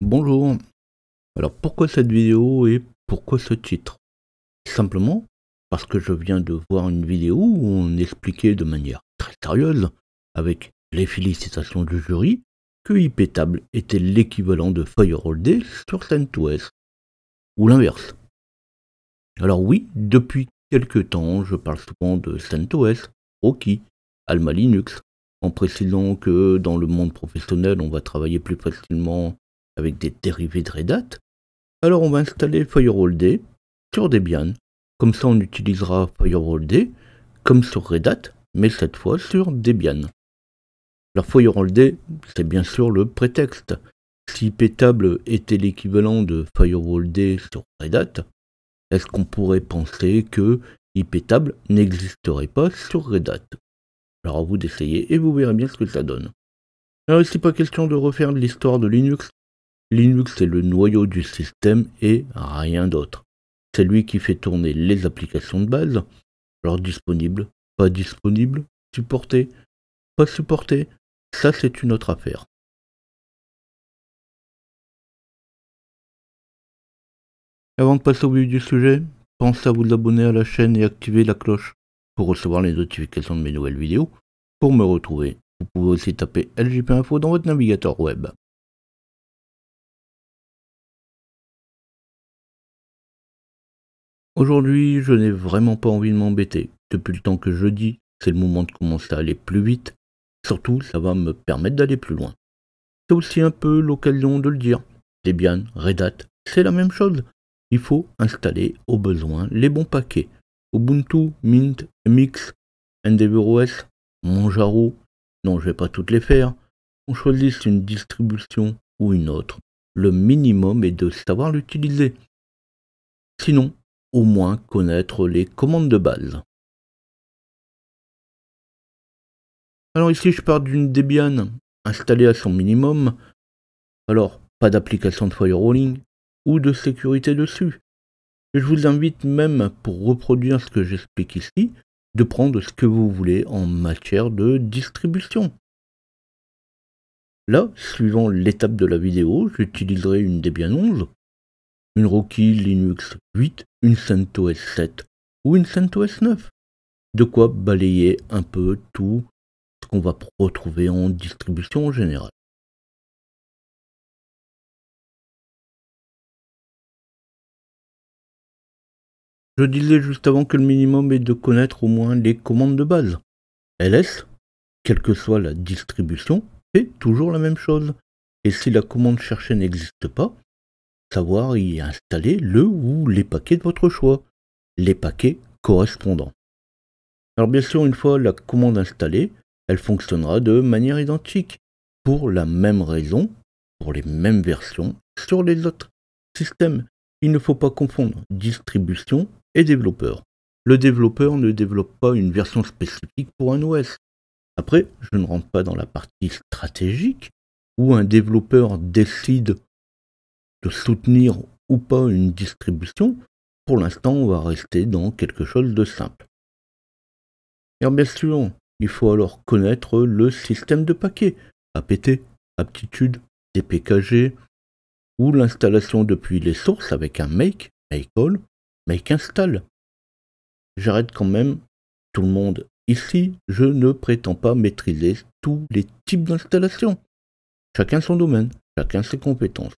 Bonjour. Alors pourquoi cette vidéo et pourquoi ce titre Simplement parce que je viens de voir une vidéo où on expliquait de manière très sérieuse, avec les félicitations du jury, que IPtable était l'équivalent de Fire Day sur CentOS, ou l'inverse. Alors oui, depuis quelques temps, je parle souvent de CentOS, Rocky, Alma Linux, en précisant que dans le monde professionnel, on va travailler plus facilement avec des dérivés de Red Hat, alors on va installer FirewallD sur Debian. Comme ça, on utilisera FirewallD comme sur Red Hat, mais cette fois sur Debian. Alors FirewallD, c'est bien sûr le prétexte. Si IPtable était l'équivalent de FirewallD sur Red Hat, est-ce qu'on pourrait penser que IPtable n'existerait pas sur Red Hat Alors à vous d'essayer et vous verrez bien ce que ça donne. Alors ici pas question de refaire l'histoire de Linux Linux est le noyau du système et rien d'autre. C'est lui qui fait tourner les applications de base, alors disponible, pas disponible, supporté, pas supporté, ça c'est une autre affaire. Avant de passer au vif du sujet, pensez à vous abonner à la chaîne et activer la cloche pour recevoir les notifications de mes nouvelles vidéos. Pour me retrouver, vous pouvez aussi taper LGP Info dans votre navigateur web. Aujourd'hui, je n'ai vraiment pas envie de m'embêter. Depuis le temps que je dis, c'est le moment de commencer à aller plus vite. Surtout, ça va me permettre d'aller plus loin. C'est aussi un peu l'occasion de le dire. Debian, Red Hat, c'est la même chose. Il faut installer au besoin les bons paquets. Ubuntu, Mint, Mix, OS, Manjaro. Non, je ne vais pas toutes les faire. On choisisse une distribution ou une autre. Le minimum est de savoir l'utiliser. Sinon, au moins connaître les commandes de base. Alors ici je pars d'une Debian installée à son minimum, alors pas d'application de firewalling ou de sécurité dessus. je vous invite même, pour reproduire ce que j'explique ici, de prendre ce que vous voulez en matière de distribution. Là, suivant l'étape de la vidéo, j'utiliserai une Debian 11, une Rocky Linux 8 une CentOS 7 ou une CentOS 9. De quoi balayer un peu tout ce qu'on va retrouver en distribution générale. Je disais juste avant que le minimum est de connaître au moins les commandes de base. LS, quelle que soit la distribution, fait toujours la même chose. Et si la commande cherchée n'existe pas, savoir y installer le ou les paquets de votre choix, les paquets correspondants. Alors bien sûr, une fois la commande installée, elle fonctionnera de manière identique, pour la même raison, pour les mêmes versions, sur les autres systèmes. Il ne faut pas confondre distribution et développeur. Le développeur ne développe pas une version spécifique pour un OS. Après, je ne rentre pas dans la partie stratégique, où un développeur décide de soutenir ou pas une distribution, pour l'instant, on va rester dans quelque chose de simple. Et bien sûr, il faut alors connaître le système de paquets, APT, aptitude, DPKG, ou l'installation depuis les sources avec un make, make all, make install. J'arrête quand même tout le monde ici, je ne prétends pas maîtriser tous les types d'installation. Chacun son domaine, chacun ses compétences.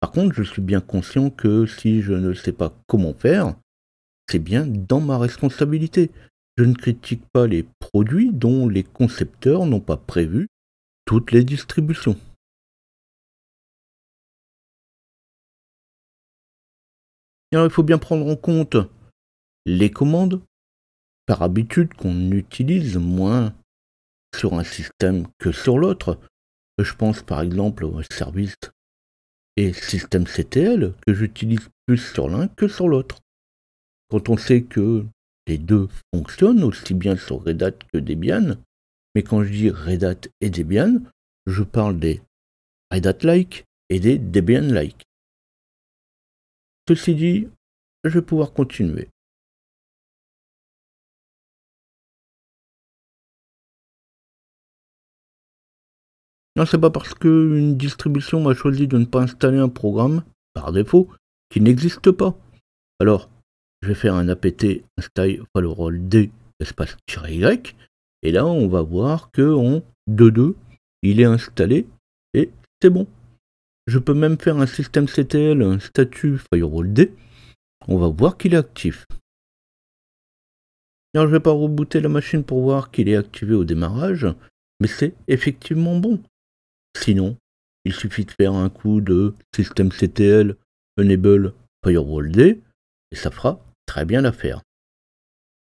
Par contre, je suis bien conscient que si je ne sais pas comment faire, c'est bien dans ma responsabilité. Je ne critique pas les produits dont les concepteurs n'ont pas prévu toutes les distributions. il faut bien prendre en compte les commandes, par habitude qu'on utilise moins sur un système que sur l'autre. Je pense par exemple au service et système CTL que j'utilise plus sur l'un que sur l'autre. Quand on sait que les deux fonctionnent aussi bien sur Red Hat que Debian, mais quand je dis Red Hat et Debian, je parle des Red Hat-like et des Debian-like. Ceci dit, je vais pouvoir continuer. Non, c'est pas parce qu'une distribution a choisi de ne pas installer un programme, par défaut, qui n'existe pas. Alors, je vais faire un apt install firewall d espace y, et là on va voir que en 2.2, il est installé, et c'est bon. Je peux même faire un système CTL, un statut firewall d, on va voir qu'il est actif. Alors je vais pas rebooter la machine pour voir qu'il est activé au démarrage, mais c'est effectivement bon. Sinon, il suffit de faire un coup de système CTL enable firewall D et ça fera très bien l'affaire.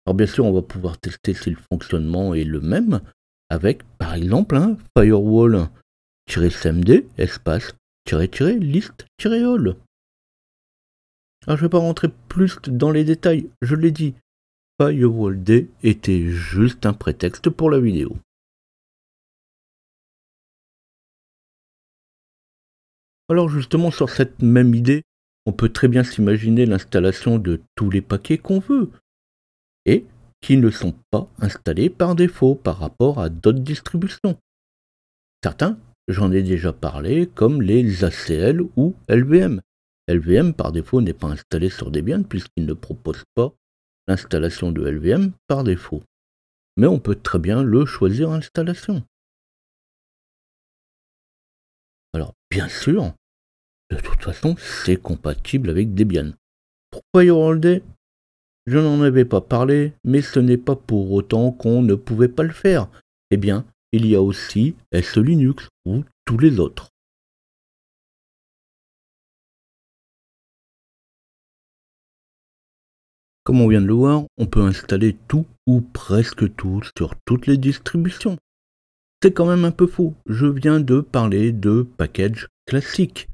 Alors bien sûr, on va pouvoir tester si le fonctionnement est le même avec par exemple un firewall-cmd espace list-all. Alors je ne vais pas rentrer plus dans les détails, je l'ai dit, Firewall D était juste un prétexte pour la vidéo. Alors justement, sur cette même idée, on peut très bien s'imaginer l'installation de tous les paquets qu'on veut, et qui ne sont pas installés par défaut par rapport à d'autres distributions. Certains, j'en ai déjà parlé, comme les ACL ou LVM. LVM par défaut n'est pas installé sur Debian puisqu'il ne propose pas l'installation de LVM par défaut. Mais on peut très bien le choisir installation. Bien sûr. De toute façon, c'est compatible avec Debian. Pourquoi Day Je n'en avais pas parlé, mais ce n'est pas pour autant qu'on ne pouvait pas le faire. Eh bien, il y a aussi S Linux ou tous les autres. Comme on vient de le voir, on peut installer tout ou presque tout sur toutes les distributions. C'est quand même un peu faux. Je viens de parler de package classique.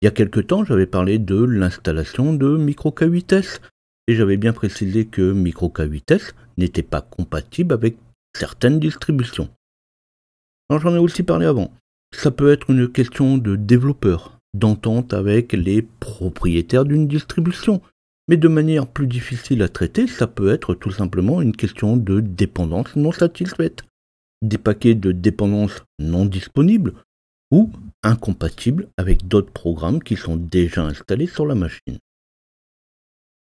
Il y a quelque temps, j'avais parlé de l'installation de Micro 8 s et j'avais bien précisé que Micro 8 s n'était pas compatible avec certaines distributions. Alors j'en ai aussi parlé avant. Ça peut être une question de développeur, d'entente avec les propriétaires d'une distribution. Mais de manière plus difficile à traiter, ça peut être tout simplement une question de dépendance non satisfaite des paquets de dépendances non disponibles ou incompatibles avec d'autres programmes qui sont déjà installés sur la machine.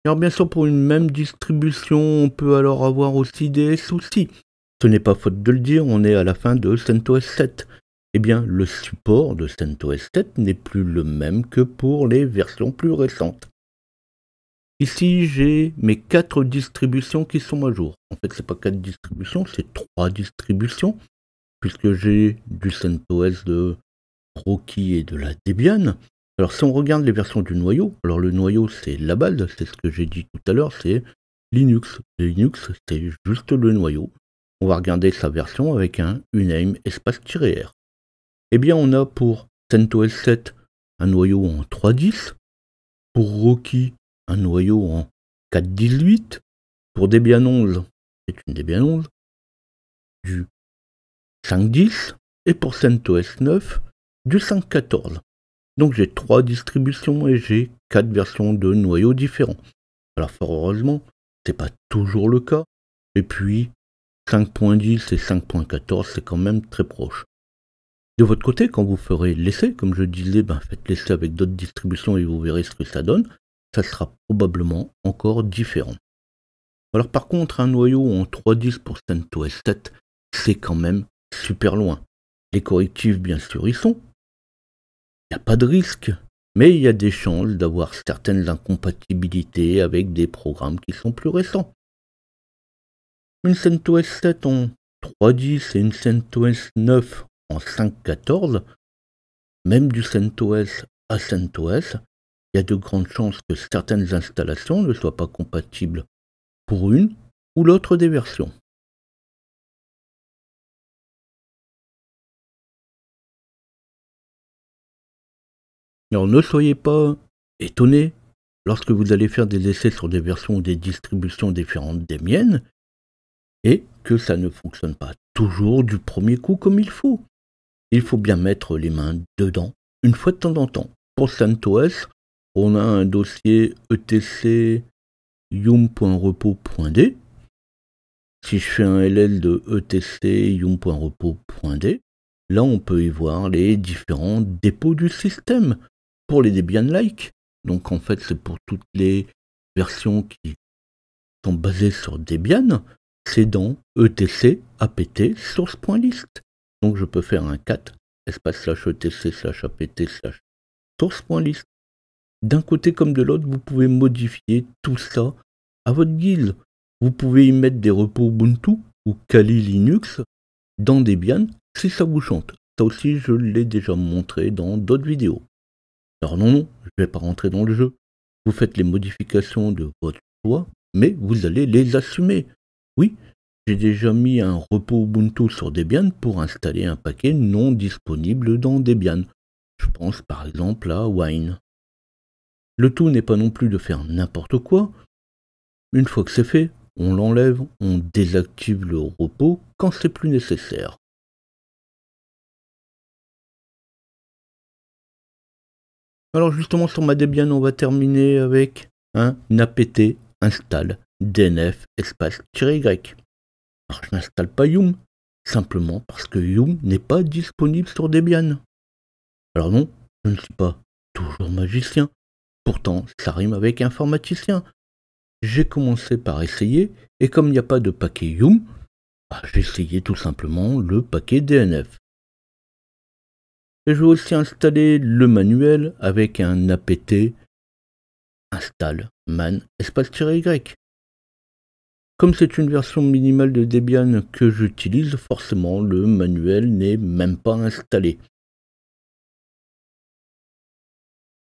Alors bien sûr, pour une même distribution, on peut alors avoir aussi des soucis. Ce n'est pas faute de le dire, on est à la fin de CentOS 7. Eh bien, le support de CentOS 7 n'est plus le même que pour les versions plus récentes. Ici, j'ai mes quatre distributions qui sont à jour. En fait, ce n'est pas quatre distributions, c'est trois distributions, puisque j'ai du CentOS de Rocky et de la Debian. Alors, si on regarde les versions du noyau, alors le noyau, c'est la base, c'est ce que j'ai dit tout à l'heure, c'est Linux. Linux, c'est juste le noyau. On va regarder sa version avec un uname espace-r. Eh bien, on a pour CentOS 7 un noyau en 3.10, pour Rocky un noyau en 4,18 pour Debian 11, c'est une Debian 11, du 5,10 et pour CentOS 9 du 5,14. Donc j'ai trois distributions et j'ai quatre versions de noyaux différents. Alors fort heureusement, c'est pas toujours le cas. Et puis 5.10 et 5.14, c'est quand même très proche. De votre côté, quand vous ferez l'essai, comme je disais, ben, faites l'essai avec d'autres distributions et vous verrez ce que ça donne ça sera probablement encore différent. Alors par contre, un noyau en 3.10 pour CentOS 7, c'est quand même super loin. Les correctifs, bien sûr, y sont. Il n'y a pas de risque, mais il y a des chances d'avoir certaines incompatibilités avec des programmes qui sont plus récents. Une CentOS 7 en 3.10 et une CentOS 9 en 5.14, même du CentOS à CentOS, il y a de grandes chances que certaines installations ne soient pas compatibles pour une ou l'autre des versions. Alors ne soyez pas étonnés lorsque vous allez faire des essais sur des versions ou des distributions différentes des miennes et que ça ne fonctionne pas toujours du premier coup comme il faut. Il faut bien mettre les mains dedans une fois de temps en temps. Pour CentOS, on a un dossier etc Si je fais un ll de etc là on peut y voir les différents dépôts du système pour les Debian like. Donc en fait c'est pour toutes les versions qui sont basées sur Debian, c'est dans etc apt source.list. Donc je peux faire un cat espace slash etc apt slash source.list d'un côté comme de l'autre, vous pouvez modifier tout ça à votre guise. Vous pouvez y mettre des repos Ubuntu ou Kali Linux dans Debian si ça vous chante. Ça aussi, je l'ai déjà montré dans d'autres vidéos. Alors non, non, je ne vais pas rentrer dans le jeu. Vous faites les modifications de votre choix, mais vous allez les assumer. Oui, j'ai déjà mis un repos Ubuntu sur Debian pour installer un paquet non disponible dans Debian. Je pense par exemple à Wine. Le tout n'est pas non plus de faire n'importe quoi. Une fois que c'est fait, on l'enlève, on désactive le repos quand c'est plus nécessaire. Alors justement sur ma Debian, on va terminer avec un apt install dnf espace-y. Alors je n'installe pas Yum, simplement parce que Yum n'est pas disponible sur Debian. Alors non, je ne suis pas toujours magicien, Pourtant, ça rime avec informaticien. J'ai commencé par essayer, et comme il n'y a pas de paquet Yum, bah, j'ai essayé tout simplement le paquet DNF. je vais aussi installer le manuel avec un apt install man espace-y. Comme c'est une version minimale de Debian que j'utilise, forcément le manuel n'est même pas installé.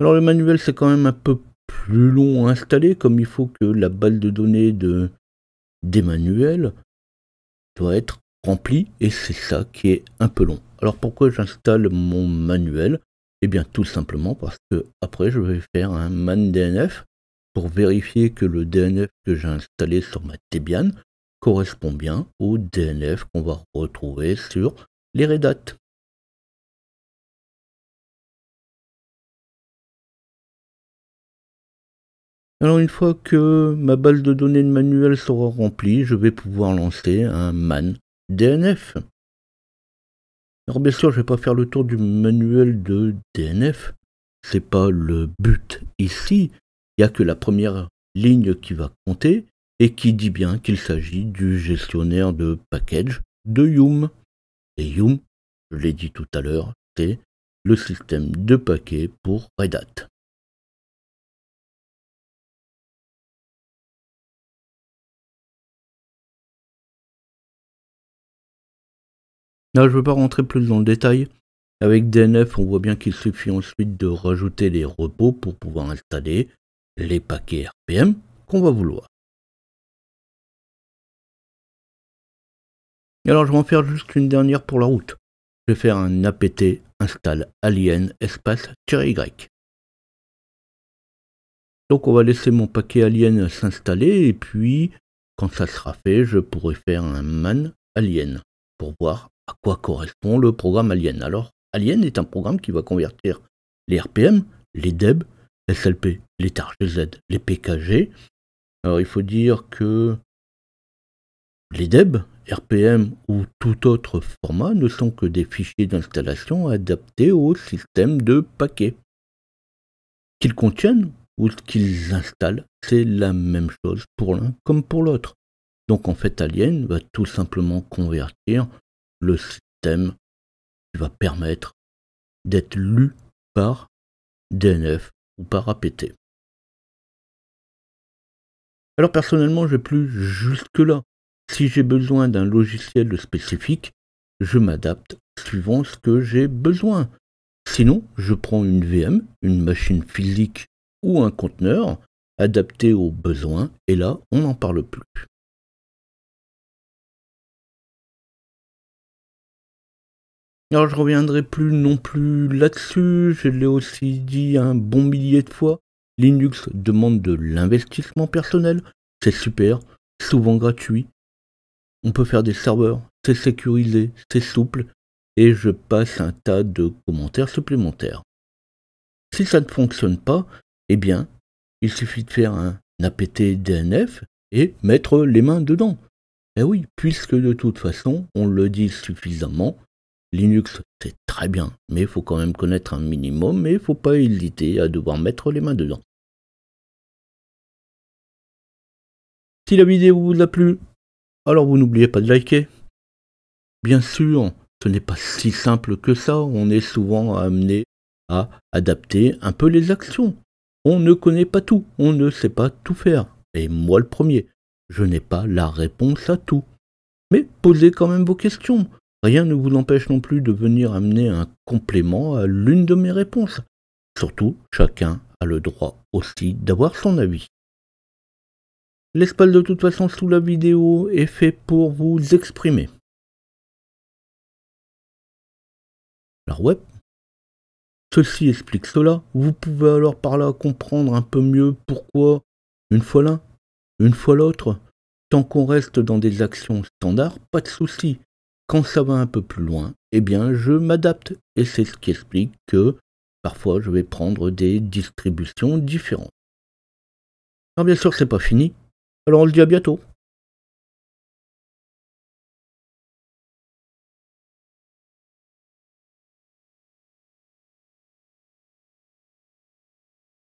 Alors le manuel c'est quand même un peu plus long à installer comme il faut que la balle de données de, des manuels doit être remplie et c'est ça qui est un peu long. Alors pourquoi j'installe mon manuel Eh bien tout simplement parce que après je vais faire un man DNF pour vérifier que le DNF que j'ai installé sur ma Debian correspond bien au DNF qu'on va retrouver sur les Red Hat. Alors une fois que ma base de données de manuel sera remplie, je vais pouvoir lancer un man DNF. Alors bien sûr, je vais pas faire le tour du manuel de DNF. C'est pas le but ici. Il n'y a que la première ligne qui va compter et qui dit bien qu'il s'agit du gestionnaire de package de Yum. Et Yum, je l'ai dit tout à l'heure, c'est le système de paquets pour Red Hat. je ne veux pas rentrer plus dans le détail. Avec DNF, on voit bien qu'il suffit ensuite de rajouter les repos pour pouvoir installer les paquets RPM qu'on va vouloir. alors, je vais en faire juste une dernière pour la route. Je vais faire un apt install alien espace-y. Donc on va laisser mon paquet alien s'installer et puis quand ça sera fait, je pourrai faire un man alien pour voir à quoi correspond le programme Alien. Alors, Alien est un programme qui va convertir les RPM, les DEB, SLP, les TARGZ, les PKG. Alors, il faut dire que les DEB, RPM ou tout autre format ne sont que des fichiers d'installation adaptés au système de paquets. Ce Qu'ils contiennent ou ce qu'ils installent, c'est la même chose pour l'un comme pour l'autre. Donc en fait, Alien va tout simplement convertir le système qui va permettre d'être lu par DNF ou par APT. Alors personnellement, je n'ai plus jusque-là. Si j'ai besoin d'un logiciel spécifique, je m'adapte suivant ce que j'ai besoin. Sinon, je prends une VM, une machine physique ou un conteneur adapté aux besoins, et là, on n'en parle plus. Alors je reviendrai plus non plus là-dessus, je l'ai aussi dit un bon millier de fois, Linux demande de l'investissement personnel, c'est super, souvent gratuit, on peut faire des serveurs, c'est sécurisé, c'est souple, et je passe un tas de commentaires supplémentaires. Si ça ne fonctionne pas, eh bien, il suffit de faire un apt DNF et mettre les mains dedans. Eh oui, puisque de toute façon, on le dit suffisamment, Linux, c'est très bien, mais il faut quand même connaître un minimum, et il ne faut pas hésiter à devoir mettre les mains dedans. Si la vidéo vous a plu, alors vous n'oubliez pas de liker. Bien sûr, ce n'est pas si simple que ça, on est souvent amené à adapter un peu les actions. On ne connaît pas tout, on ne sait pas tout faire. Et moi le premier, je n'ai pas la réponse à tout. Mais posez quand même vos questions. Rien ne vous l'empêche non plus de venir amener un complément à l'une de mes réponses. Surtout, chacun a le droit aussi d'avoir son avis. L'espace de toute façon sous la vidéo est fait pour vous exprimer. Alors Ouais. Ceci explique cela. Vous pouvez alors par là comprendre un peu mieux pourquoi, une fois l'un, une fois l'autre, tant qu'on reste dans des actions standards, pas de soucis. Quand ça va un peu plus loin, eh bien, je m'adapte. Et c'est ce qui explique que parfois, je vais prendre des distributions différentes. Alors, bien sûr, c'est pas fini. Alors, on se dit à bientôt.